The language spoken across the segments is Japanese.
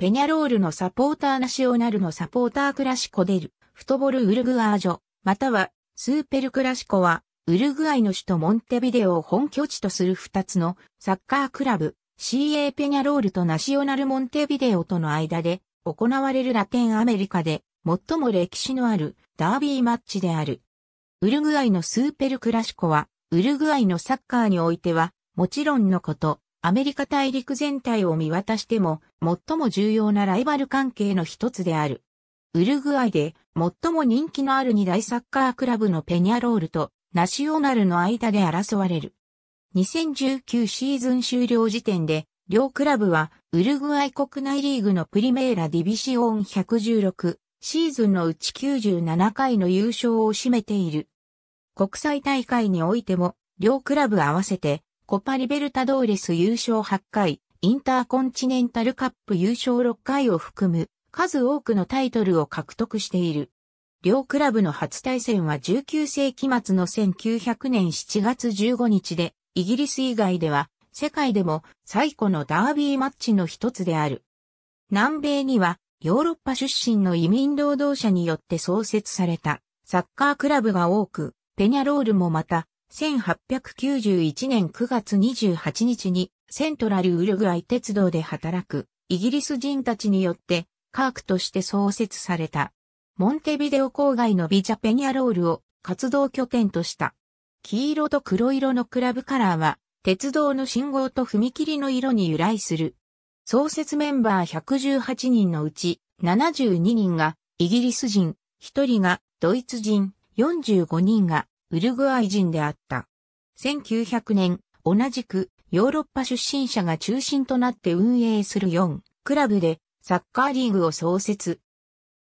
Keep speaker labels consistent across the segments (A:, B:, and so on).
A: ペニャロールのサポーターナショナルのサポータークラシコデル、フトボルウルグアージョ、またはスーペルクラシコは、ウルグアイの首都モンテビデオを本拠地とする2つのサッカークラブ、CA ペニャロールとナショナルモンテビデオとの間で行われるラテンアメリカで最も歴史のあるダービーマッチである。ウルグアイのスーペルクラシコは、ウルグアイのサッカーにおいては、もちろんのこと、アメリカ大陸全体を見渡しても最も重要なライバル関係の一つである。ウルグアイで最も人気のある二大サッカークラブのペニャロールとナショナルの間で争われる。2019シーズン終了時点で両クラブはウルグアイ国内リーグのプリメーラディビシオン116シーズンのうち97回の優勝を占めている。国際大会においても両クラブ合わせてコパリベルタドーレス優勝8回、インターコンチネンタルカップ優勝6回を含む、数多くのタイトルを獲得している。両クラブの初対戦は19世紀末の1900年7月15日で、イギリス以外では、世界でも最古のダービーマッチの一つである。南米には、ヨーロッパ出身の移民労働者によって創設されたサッカークラブが多く、ペニャロールもまた1891年9月28日にセントラルウルグアイ鉄道で働くイギリス人たちによってカークとして創設された。モンテビデオ郊外のビジャペニャロールを活動拠点とした。黄色と黒色のクラブカラーは鉄道の信号と踏切の色に由来する。創設メンバー118人のうち72人がイギリス人、1人がドイツ人、45人がウルグアイ人であった。1900年、同じくヨーロッパ出身者が中心となって運営する4クラブでサッカーリーグを創設。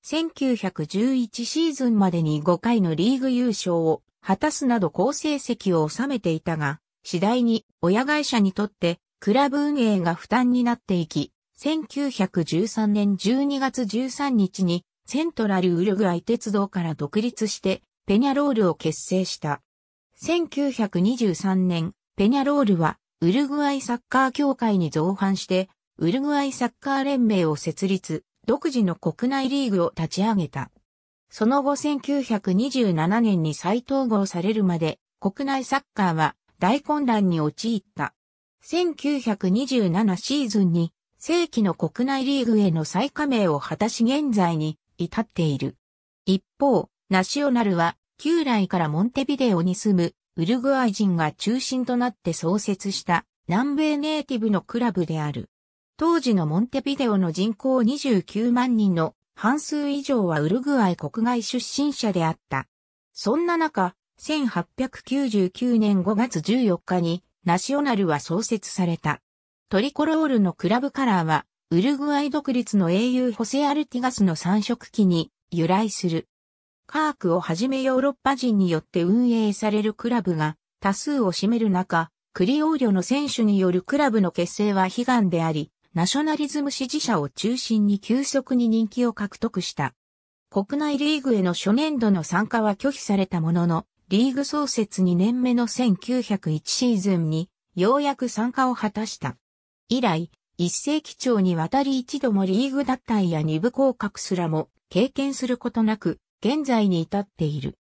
A: 1911シーズンまでに5回のリーグ優勝を果たすなど好成績を収めていたが、次第に親会社にとってクラブ運営が負担になっていき、1913年12月13日にセントラルウルグアイ鉄道から独立してペニャロールを結成した。1923年、ペニャロールは、ウルグアイサッカー協会に造反して、ウルグアイサッカー連盟を設立、独自の国内リーグを立ち上げた。その後1927年に再統合されるまで、国内サッカーは大混乱に陥った。1927シーズンに、正規の国内リーグへの再加盟を果たし現在に至っている。一方、ナシオナルは、旧来からモンテビデオに住むウルグアイ人が中心となって創設した南米ネイティブのクラブである。当時のモンテビデオの人口29万人の半数以上はウルグアイ国外出身者であった。そんな中、1899年5月14日にナショナルは創設された。トリコロールのクラブカラーは、ウルグアイ独立の英雄ホセ・アルティガスの三色旗に由来する。カークをはじめヨーロッパ人によって運営されるクラブが多数を占める中、クリオーリョの選手によるクラブの結成は悲願であり、ナショナリズム支持者を中心に急速に人気を獲得した。国内リーグへの初年度の参加は拒否されたものの、リーグ創設2年目の1901シーズンに、ようやく参加を果たした。以来、一世紀長にわたり一度もリーグ脱退や二部降格すらも経験することなく、現在に至っている。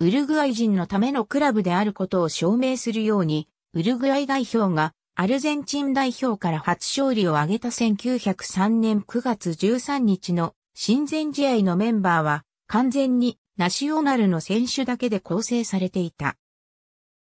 A: ウルグアイ人のためのクラブであることを証明するように、ウルグアイ代表がアルゼンチン代表から初勝利を挙げた1903年9月13日の親善試合のメンバーは完全にナシオナルの選手だけで構成されていた。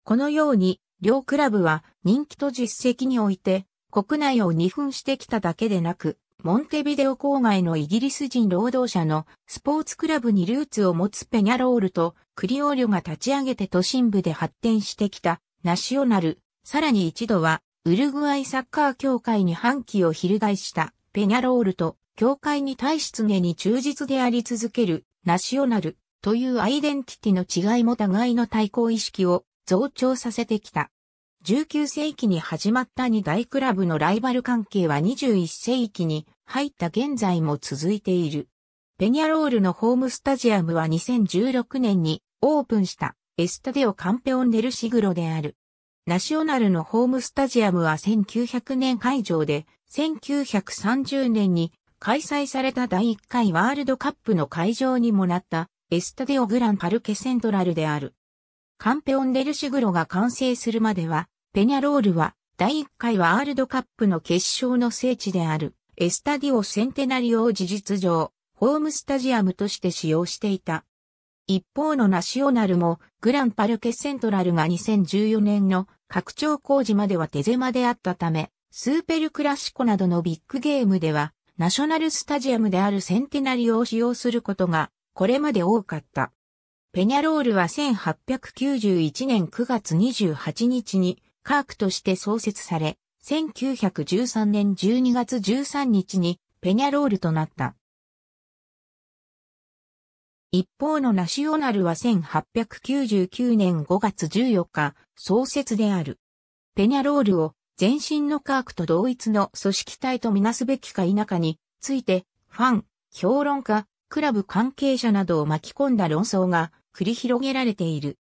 A: このように両クラブは人気と実績において国内を二分してきただけでなくモンテビデオ郊外のイギリス人労働者のスポーツクラブにルーツを持つペニャロールとクリオーリョが立ち上げて都心部で発展してきたナショナル、さらに一度はウルグアイサッカー協会に反旗を翻したペニャロールと協会に対し常に忠実であり続けるナショナルというアイデンティティの違いも互いの対抗意識を増長させてきた。19世紀に始まった2大クラブのライバル関係は21世紀に入った現在も続いている。ペニャロールのホームスタジアムは2016年にオープンしたエスタデオカンペオンデルシグロである。ナショナルのホームスタジアムは1900年会場で1930年に開催された第1回ワールドカップの会場にもなったエスタデオグランパルケセントラルである。カンペオンデルシグロが完成するまでは、ペニャロールは、第1回ワールドカップの決勝の聖地である、エスタディオセンテナリオを事実上、ホームスタジアムとして使用していた。一方のナショナルも、グランパルケセントラルが2014年の拡張工事までは手狭であったため、スーペルクラシコなどのビッグゲームでは、ナショナルスタジアムであるセンテナリオを使用することが、これまで多かった。ペニャロールは1891年9月28日に科学として創設され、1913年12月13日にペニャロールとなった。一方のナシオナルは1899年5月14日、創設である。ペニャロールを全身の科学と同一の組織体とみなすべきか否かについて、ファン、評論家、クラブ関係者などを巻き込んだ論争が繰り広げられている。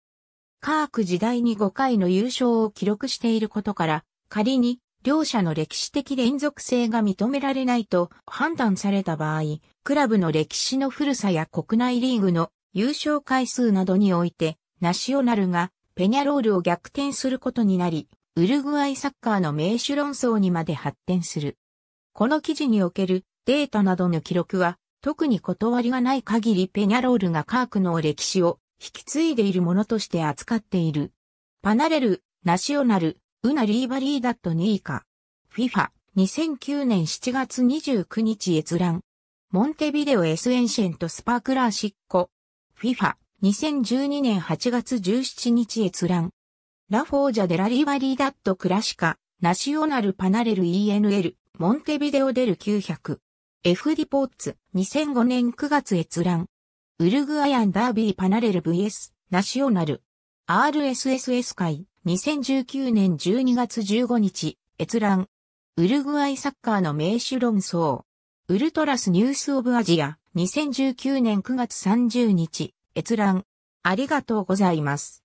A: カーク時代に5回の優勝を記録していることから、仮に両者の歴史的連続性が認められないと判断された場合、クラブの歴史の古さや国内リーグの優勝回数などにおいて、ナシオナルがペニャロールを逆転することになり、ウルグアイサッカーの名手論争にまで発展する。この記事におけるデータなどの記録は、特に断りがない限りペニャロールがカークの歴史を引き継いでいるものとして扱っている。パナレル、ナショナル、ウナリーバリーダットニーカ。FIFA、2009年7月29日閲覧。モンテビデオエスエンシェントスパークラーシッコ。FIFA、2012年8月17日閲覧。ラフォージャデラリーバリーダットクラシカ、ナショナルパナレル ENL、モンテビデオデル900。F リポーツ、2005年9月閲覧。ウルグアイアンダービーパナレル VS ナショナル RSSS 会2019年12月15日閲覧ウルグアイサッカーの名手論争ウルトラスニュースオブアジア2019年9月30日閲覧ありがとうございます。